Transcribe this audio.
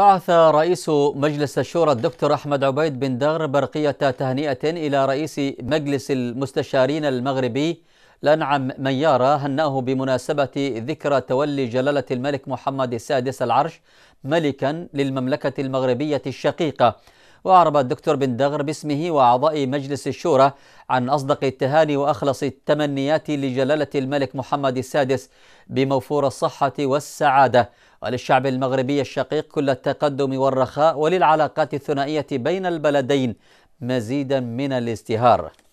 بعث رئيس مجلس الشورى الدكتور أحمد عبيد بن دغر برقية تهنئة إلى رئيس مجلس المستشارين المغربي لنعم ميارة هنأه بمناسبة ذكرى تولي جلالة الملك محمد السادس العرش ملكا للمملكة المغربية الشقيقة وأعرب الدكتور بن دغر باسمه وأعضاء مجلس الشورى عن أصدق التهاني وأخلص التمنيات لجلالة الملك محمد السادس بموفور الصحة والسعادة وللشعب المغربي الشقيق كل التقدم والرخاء وللعلاقات الثنائية بين البلدين مزيدا من الازدهار